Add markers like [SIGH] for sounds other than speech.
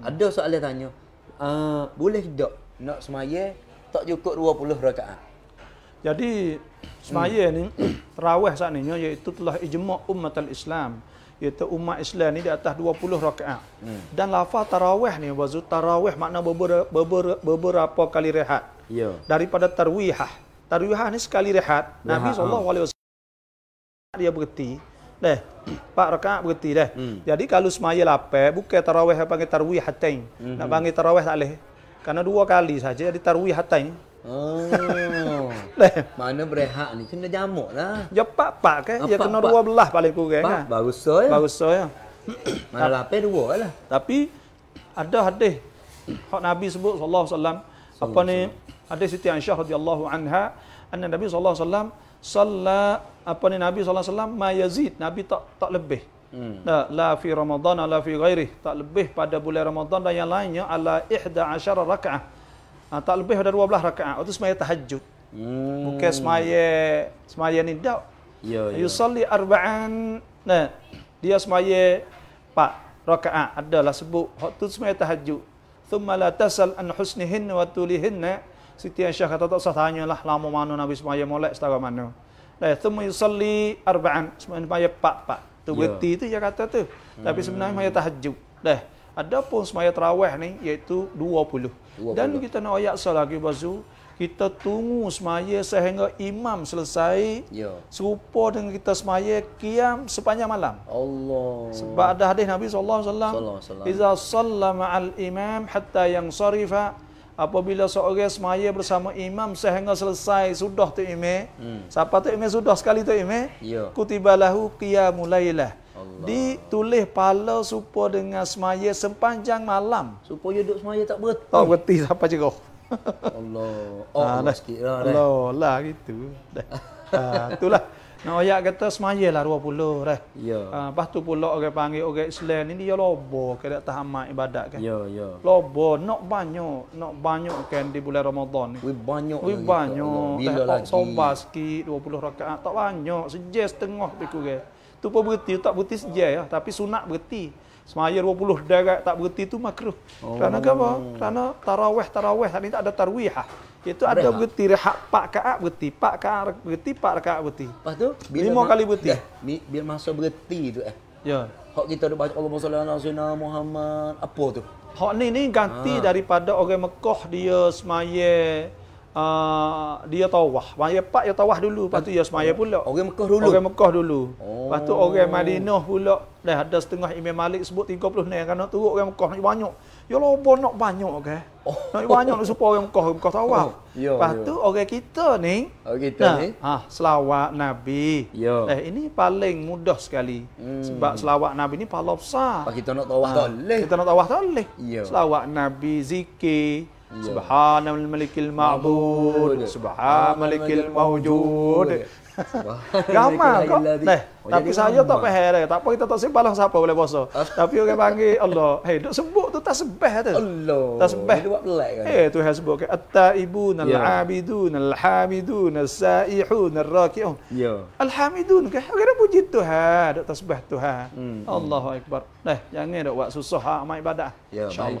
hmm. ada soalan tanya uh, boleh tak nak semaya tak cukup 20 rakaat jadi semaya hmm. ni [CLEARS THROAT] terawih saat ni iaitu telah ijma' umat al-Islam iaitu umat Islam ni di atas 20 rakaat hmm. dan lafaz tarawih ni wazu tarawih makna beberapa, beberapa, beberapa kali rehat Yo. Ya. daripada tarwihah tarwihah ni sekali rehat Nabi ha. SAW dia berhenti Deh. Pak rakaat berhenti deh. Hmm. Jadi kalau semaya lapar, bukan tarawih yang panggil tarwih hatain. Hmm. Nak panggil tarawih tak boleh. Karena dua kali saja jadi tarwih hatain. Oh. [LAUGHS] deh. Mana berehat ni? Kena jamuk lah. Ya pak pak ke? Ya kena pak. dua belah paling kurang. Pak, kan? baru so ya. Baru so ya. [CLEARS THROAT] Mana lapar dua lah. Tapi ada hadis. Hak Nabi sebut sallallahu alaihi wasallam. Apa ni? Hadis Siti Aisyah radhiyallahu anha, anna Nabi sallallahu alaihi wasallam Salat apa ni Nabi SAW Ma yazid Nabi tak tak lebih hmm. nah, La fi Ramadan ala fi ghairi Tak lebih pada bulan Ramadan dan yang lainnya Ala ihda asyara raka'ah nah, Tak lebih pada dua belah raka'ah Itu semaya tahajud hmm. Bukan semaya Semaya ni tak ya, ya. Yusalli arba'an nah, Dia semaya Pak raka'ah Adalah sebut Itu semaya tahajud Thumma la tasal an husnihin wa tulihinna Siti Aisyah kata tak usah lah lama mana Nabi semaya molek setara mana. La thumma yusalli arba'an, semaya pak pak Tu ya. berarti yeah. tu dia kata tu. Tapi sebenarnya semaya tahajud. Dah. pun semaya tarawih ni iaitu 20. 20. Dan kita nak ayat sah lagi bazu, kita tunggu semaya sehingga imam selesai ya. serupa dengan kita semaya kiam sepanjang malam. Allah. Sebab ada hadis Nabi SAW. Sallallahu alaihi wasallam. Iza sallama al-imam hatta yang sarifa apabila seorang semaya bersama imam sehingga selesai sudah tu imam hmm. siapa tu imam sudah sekali tu imam yeah. kutibalahu qiyamul lailah ditulis pala supaya dengan semaya sepanjang malam supaya duduk semaya tak berhenti tak berhenti siapa cerah Allah. Oh, ah, Allah sikit lah. Allah, dah. gitu. Ha, itulah. Nak no, ayat kata semaya lah 20 dah. Ya. Yeah. Ha, lepas tu pula orang panggil orang Islam ni dia lobo ke tak tahamak ibadat kan. Ya, ya. Lobo nak banyak, nak banyak kan di bulan Ramadan ni. We banyak. We ya banyak. Kita, banyak. Bila lagi. Sobat sikit 20 rakaat. Tak banyak. Sejak setengah lebih kurang. Tu pun berhenti. Tak berhenti sejak ya. Tapi sunat berhenti. Semaya 20 darat tak berhenti tu makruh. Oh. Kerana apa? Kerana tarawih tarawih tadi tak ada tarwihah. Itu ada Rehat. berhenti rehat pak kaat berhenti, pak kaat berhenti, pak kaat berhenti. Lepas tu lima kali berhenti. Dah, bila masa berhenti tu eh. Ya. Hak kita ada baca Allahumma salli ala sayyidina Muhammad apa tu? Hak ni ni ganti ha. daripada orang Mekah dia semaya uh, dia tawah. Maya pak ya tawah dulu, lepas tu dia semaya pula. Orang Mekah dulu. Orang Mekah dulu. Oh. Lepas tu orang oh. Madinah pula. Dah ada setengah Imam Malik sebut 30 ni kerana turut orang Mekah nak banyak. Ya lobo nak banyak ke? Okay? Oh. Nak banyak nak supaya orang Mekah Mekah tawah. Oh. Yo, ya, lepas yo. Ya. tu orang kita ni, orang kita nah, ni. Ha, selawat Nabi. Yo. Ya. Eh ini paling mudah sekali. Hmm. Sebab selawat Nabi ni pahala besar. Pak kita nak tawah ha. tak boleh. Kita nak tawah tak boleh. Selawat Nabi zikir. سبحان الملك Ma'bud, سبحان الملك Maujud. Gampang kok. Nah, oh, tapi saya tak payah dah. Tak apa kita tak sibuk lah siapa boleh bosok. Ah. [LAUGHS] Tapi orang panggil Allah. Hei, duk sebut tu tak sebeh tu. Allah. Tak sebeh. Kan? Hei, tu yang sebut. At-ta'ibun, al-abidun, ya. al-hamidun, al-sa'ihun, al-raki'un. Ya. Al-hamidun ke? Okey, puji tu ha. tak sebeh tu ha. Hmm, hmm. Allahu Akbar. Nah, jangan duk buat susah amat ibadah. Ya, baik.